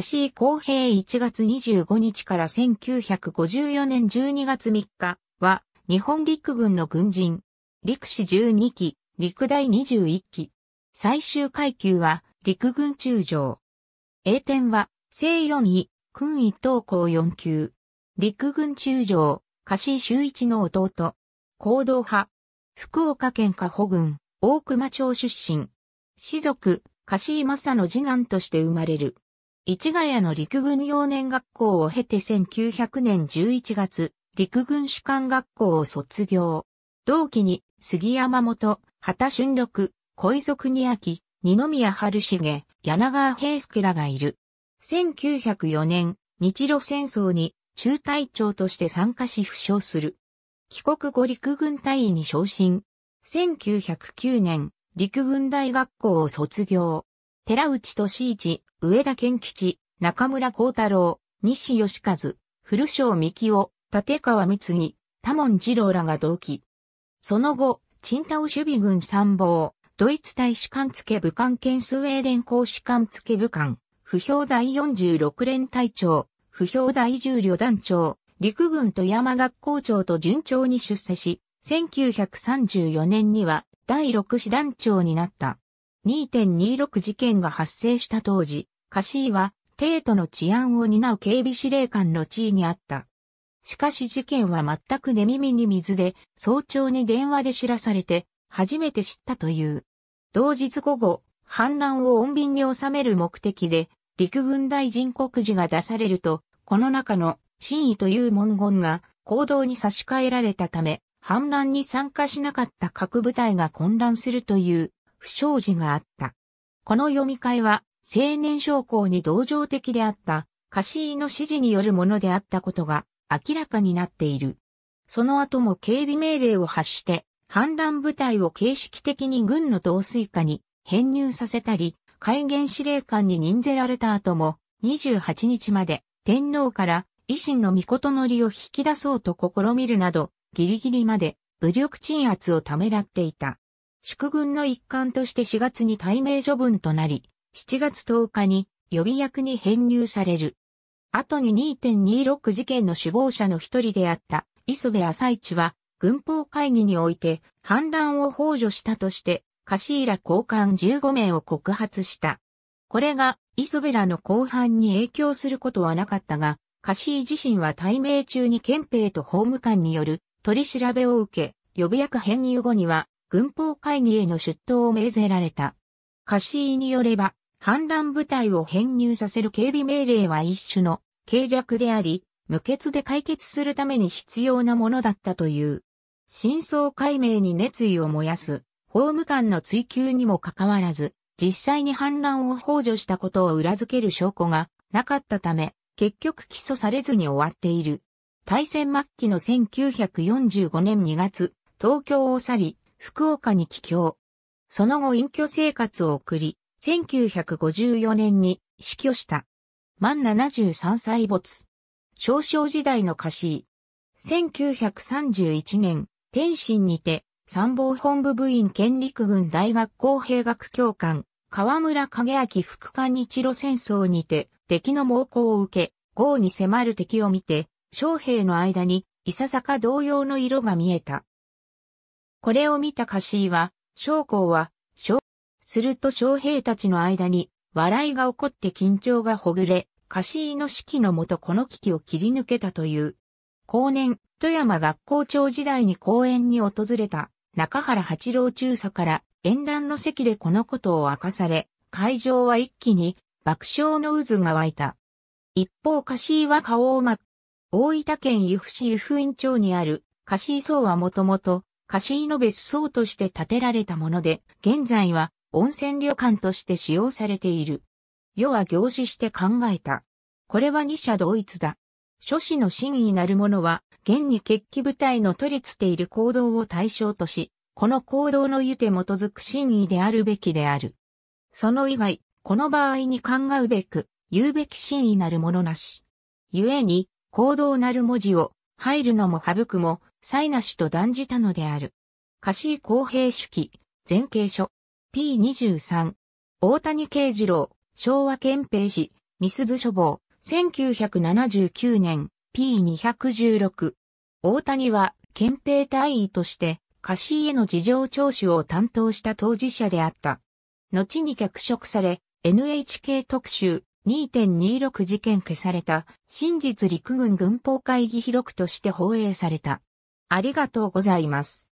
シー公平1月25日から1954年12月3日は、日本陸軍の軍人、陸士12期、陸第21期。最終階級は、陸軍中将。A 典は、正4位、軍位等校4級。陸軍中将、シー周一の弟。行動派。福岡県加保郡、大熊町出身。士族、柏井正の次男として生まれる。市ヶ谷の陸軍幼年学校を経て1900年11月、陸軍士官学校を卒業。同期に、杉山本、畑俊六、小磯国明、二宮春重、柳川平介らがいる。1904年、日露戦争に中隊長として参加し負傷する。帰国後陸軍隊員に昇進。1909年、陸軍大学校を卒業。寺内俊一、上田健吉、中村光太郎、西義和、古章美紀夫、立川光義、多門二郎らが同期。その後、陳太オ守備軍参謀、ドイツ大使館付武官兼スウェーデン公使館付武官、不評第46連隊長、不評第10旅団長、陸軍富山学校長と順調に出世し、1934年には第6師団長になった。2.26事件が発生した当時、カシーは、帝都の治安を担う警備司令官の地位にあった。しかし事件は全く寝耳に水で、早朝に電話で知らされて、初めて知ったという。同日午後、反乱を穏便に収める目的で、陸軍大臣告示が出されると、この中の真意という文言が行動に差し替えられたため、反乱に参加しなかった各部隊が混乱するという不祥事があった。この読み替えは、青年将校に同情的であった、カシーの指示によるものであったことが明らかになっている。その後も警備命令を発して、反乱部隊を形式的に軍の統帥下に編入させたり、海軍司令官に任せられた後も、28日まで天皇から維新の御琴のりを引き出そうと試みるなど、ギリギリまで武力鎮圧をためらっていた。宿軍の一環として4月に対名処分となり、7月10日に予備役に編入される。後に2.26事件の首謀者の一人であった磯部朝市は、軍法会議において反乱を放助したとして、カシーラ交換15名を告発した。これが磯部らの後半に影響することはなかったが、カシー自身は対名中に憲兵と法務官による取り調べを受け、予備役編入後には軍法会議への出頭を命ぜられた。カシーによれば、反乱部隊を編入させる警備命令は一種の計略であり、無欠で解決するために必要なものだったという。真相解明に熱意を燃やす、法務官の追及にもかかわらず、実際に反乱を幇助したことを裏付ける証拠がなかったため、結局起訴されずに終わっている。大戦末期の1945年2月、東京を去り、福岡に帰郷。その後隠居生活を送り、1954年に死去した。満73歳没。少々時代の歌詞。1931年、天津にて、参謀本部部員県陸軍大学校兵学教官、河村影明副官日露戦争にて、敵の猛攻を受け、豪に迫る敵を見て、将兵の間に、いささか同様の色が見えた。これを見たカシーは、将校は、すると将兵たちの間に、笑いが起こって緊張がほぐれ、カシーの指揮のもとこの危機を切り抜けたという。後年、富山学校長時代に公園に訪れた中原八郎中佐から演壇の席でこのことを明かされ、会場は一気に爆笑の渦が湧いた。一方、カシーは顔をま、大分県由布市由布院町にあるカシー荘はもともと貸しベス層として建てられたもので、現在は温泉旅館として使用されている。世は凝視して考えた。これは二者同一だ。諸子の真意なるものは、現に決起部隊の取りつている行動を対象とし、この行動のゆて基づく真意であるべきである。その以外、この場合に考うべく、言うべき真意なるものなし。故に、行動なる文字を、入るのも省くも、サイナ氏と断じたのである。カシー公平主記、前景書、P23、大谷慶次郎、昭和憲兵士、ミスズ書房、1979年、P216。大谷は、憲兵隊員として、カシーへの事情聴取を担当した当事者であった。後に脚色され、NHK 特集2.26事件消された、真実陸軍軍法会議記録として放映された。ありがとうございます。